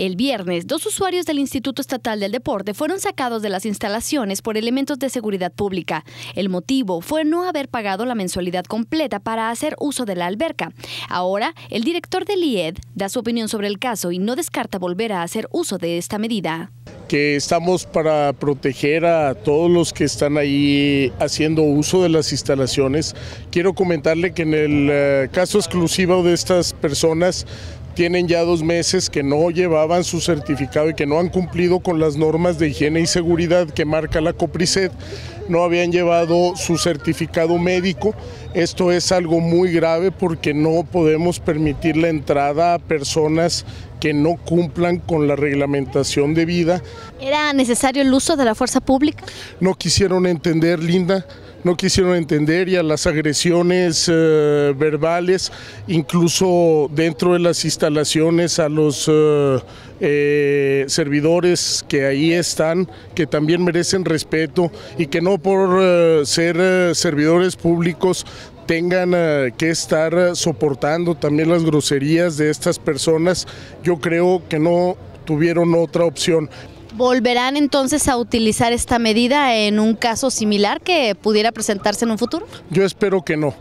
El viernes, dos usuarios del Instituto Estatal del Deporte fueron sacados de las instalaciones por elementos de seguridad pública. El motivo fue no haber pagado la mensualidad completa para hacer uso de la alberca. Ahora, el director del IED da su opinión sobre el caso y no descarta volver a hacer uso de esta medida que estamos para proteger a todos los que están ahí haciendo uso de las instalaciones. Quiero comentarle que en el eh, caso exclusivo de estas personas tienen ya dos meses que no llevaban su certificado y que no han cumplido con las normas de higiene y seguridad que marca la COPRICET. no habían llevado su certificado médico. Esto es algo muy grave porque no podemos permitir la entrada a personas que no cumplan con la reglamentación de vida. ¿Era necesario el uso de la fuerza pública? No quisieron entender, Linda, no quisieron entender y a las agresiones eh, verbales, incluso dentro de las instalaciones a los eh, eh, servidores que ahí están, que también merecen respeto y que no por ser servidores públicos tengan eh, que estar eh, soportando también las groserías de estas personas, yo creo que no tuvieron otra opción. ¿Volverán entonces a utilizar esta medida en un caso similar que pudiera presentarse en un futuro? Yo espero que no.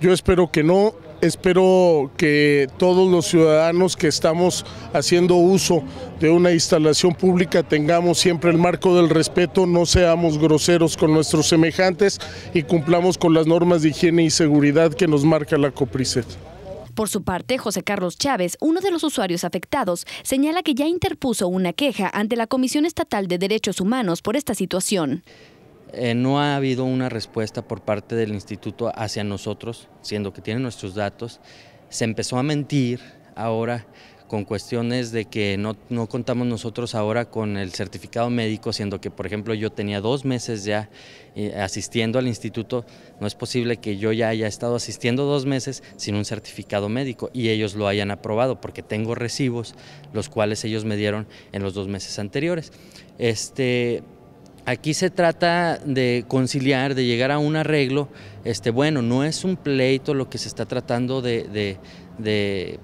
Yo espero que no espero que todos los ciudadanos que estamos haciendo uso de una instalación pública tengamos siempre el marco del respeto, no seamos groseros con nuestros semejantes y cumplamos con las normas de higiene y seguridad que nos marca la COPRICET. Por su parte, José Carlos Chávez, uno de los usuarios afectados, señala que ya interpuso una queja ante la Comisión Estatal de Derechos Humanos por esta situación. Eh, no ha habido una respuesta por parte del instituto hacia nosotros, siendo que tienen nuestros datos. Se empezó a mentir ahora con cuestiones de que no, contamos nosotros ahora con el certificado médico, siendo que, por ejemplo, yo tenía dos meses ya eh, asistiendo al instituto, no es posible que yo ya haya estado asistiendo dos meses sin un certificado médico y ellos lo hayan aprobado, porque tengo recibos, los cuales ellos me dieron en los dos meses anteriores. Este, Aquí se trata de conciliar, de llegar a un arreglo. Este, bueno, no es un pleito lo que se está tratando de,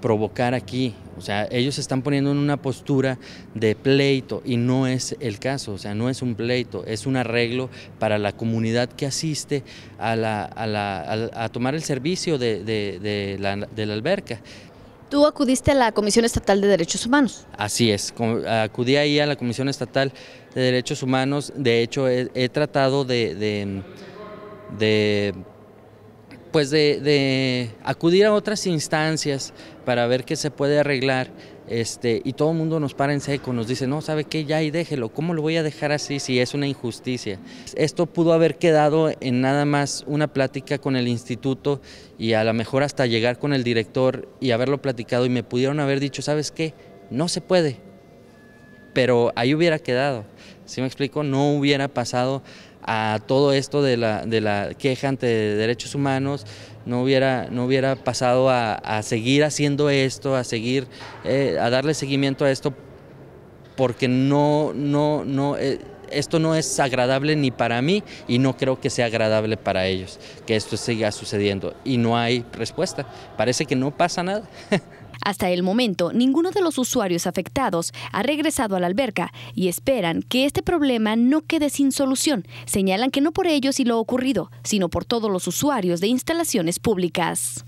provocar aquí. O sea, ellos se están poniendo en una postura de pleito y no es el caso. O sea, no es un pleito, es un arreglo para la comunidad que asiste a, a, tomar el servicio de, la alberca. Tú acudiste a la Comisión Estatal de Derechos Humanos. Así es, acudí ahí a la Comisión Estatal de Derechos Humanos, de hecho he, tratado de, de pues de, acudir a otras instancias para ver qué se puede arreglar. Este, y todo el mundo nos para en seco, nos dice, no, ¿sabe qué? Ya y déjelo, ¿cómo lo voy a dejar así si es una injusticia? Esto pudo haber quedado en nada más una plática con el instituto y a lo mejor hasta llegar con el director y haberlo platicado y me pudieron haber dicho, ¿sabes qué? No se puede, pero ahí hubiera quedado. Si me explico? No hubiera pasado a todo esto de la, queja ante derechos humanos, no hubiera, no hubiera pasado a, seguir haciendo esto, a seguir, eh, a darle seguimiento a esto, porque no, no, no, eh, esto no es agradable ni para mí y no creo que sea agradable para ellos que esto siga sucediendo y no hay respuesta. Parece que no pasa nada. Hasta el momento, ninguno de los usuarios afectados ha regresado a la alberca y esperan que este problema no quede sin solución. Señalan que no por ellos y lo ocurrido, sino por todos los usuarios de instalaciones públicas.